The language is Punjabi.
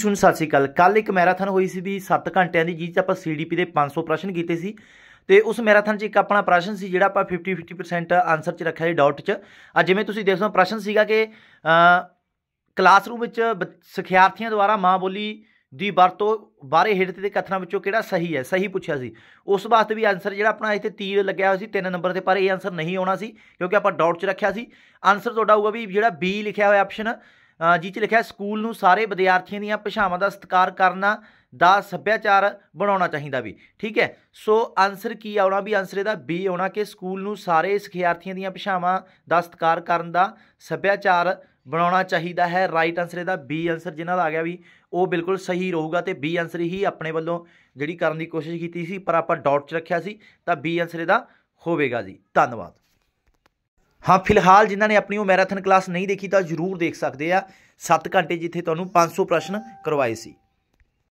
ਸੁਣ ਸਤਿ ਸ੍ਰੀ ਅਕਾਲ ਕੱਲ ਇੱਕ ਮੈਰਾਥਨ ਹੋਈ ਸੀ ਦੀ 7 ਘੰਟਿਆਂ ਦੀ ਜਿਸ ਆਪਾਂ ਸੀਡੀਪੀ ਦੇ 500 ਪ੍ਰਸ਼ਨ ਕੀਤੇ ਸੀ ਤੇ ਉਸ ਮੈਰਾਥਨ 'ਚ ਇੱਕ ਆਪਣਾ ਪ੍ਰਸ਼ਨ ਸੀ ਜਿਹੜਾ ਆਪਾਂ 50 50% ਆਨਸਰ 'ਚ ਰੱਖਿਆ ਸੀ ਡਾਊਟ 'ਚ ਆ ਜਿਵੇਂ ਤੁਸੀਂ ਦੇਖ ਸਕਦੇ ਹੋ ਪ੍ਰਸ਼ਨ ਸੀਗਾ ਕਿ ਕਲਾਸਰੂਮ ਵਿੱਚ ਸਿਖਿਆਰਥੀਆਂ ਦੁਆਰਾ ਮਾਂ ਬੋਲੀ ਦੀ ਵਰਤੋਂ ਬਾਰੇ ਹੇਠ ਤੇ ਕਥਨਾਂ ਵਿੱਚੋਂ ਕਿਹੜਾ ਸਹੀ ਹੈ ਸਹੀ ਪੁੱਛਿਆ ਸੀ ਉਸ ਵਾਸਤੇ ਵੀ ਆਨਸਰ ਜਿਹੜਾ ਆਪਣਾ ਇੱਥੇ ਤੀਰ ਲੱਗਿਆ ਹੋਇਆ ਸੀ 3 ਨੰਬਰ ਤੇ ਪਰ ਇਹ ਆਨਸਰ ਨਹੀਂ ਆਉਣਾ ਸੀ ਕਿਉਂਕਿ ਆਪਾਂ ਡਾਟ 'ਚ ਰੱਖਿਆ ਸੀ ਆਨਸਰ ਤੁਹਾਡਾ ਹੋਊਗਾ ਵੀ ਜਿਹੜਾ ਬੀ ਲਿਖਿਆ ਹੋਇਆ ਆਪਸ਼ਨ ਜਿਸ ਚ ਲਿਖਿਆ ਸਕੂਲ ਨੂੰ ਸਾਰੇ ਵਿਦਿਆਰਥੀਆਂ ਦੀਆਂ ਭਾਸ਼ਾਵਾਂ ਦਾ ਸਤਿਕਾਰ ਕਰਨਾ ਦਾ ਸੱਭਿਆਚਾਰ ਬਣਾਉਣਾ ਚਾਹੀਦਾ ਵੀ ਠੀਕ ਹੈ ਸੋ ਆਨਸਰ ਕੀ ਆਉਣਾ ਵੀ ਆਨਸਰ ਇਹਦਾ ਬੀ ਆਉਣਾ ਕਿ ਸਕੂਲ ਨੂੰ ਸਾਰੇ ਸਿਖਿਆਰਥੀਆਂ ਦੀਆਂ ਭਾਸ਼ਾਵਾਂ ਦਾ ਸਤਿਕਾਰ ਕਰਨ ਦਾ ਸੱਭਿਆਚਾਰ ਬਣਾਉਣਾ ਚਾਹੀਦਾ ਹੈ ਰਾਈਟ ਆਨਸਰ ਇਹਦਾ ਬੀ ਆਨਸਰ ਜਿਹਨਾਂ ਦਾ ਆ ਗਿਆ ਵੀ ਉਹ ਬਿਲਕੁਲ ਸਹੀ ਰਹੂਗਾ ਤੇ ਬੀ ਆਨਸਰ ਹੀ ਆਪਣੇ ਵੱਲੋਂ ਜਿਹੜੀ ਕਰਨ ਦੀ ਕੋਸ਼ਿਸ਼ ਕੀਤੀ ਸੀ ਪਰ ਆਪਾਂ ਡਾਟ 'ਚ ਰੱਖਿਆ ਸੀ ਤਾਂ ਬੀ ਆਨਸਰ ਇਹਦਾ ਹੋਵੇਗਾ ਜੀ ਧੰਨਵਾਦ ਹਾਂ ਫਿਲਹਾਲ ਜਿਨ੍ਹਾਂ ਨੇ ਆਪਣੀ ਉਹ ਮੈਰਾਥਨ ਕਲਾਸ ਨਹੀਂ ਦੇਖੀ ਤਾਂ ਜ਼ਰੂਰ ਦੇਖ ਸਕਦੇ ਆ 7 ਘੰਟੇ ਜਿੱਥੇ ਤੁਹਾਨੂੰ 500 ਪ੍ਰਸ਼ਨ ਕਰਵਾਏ ਸੀ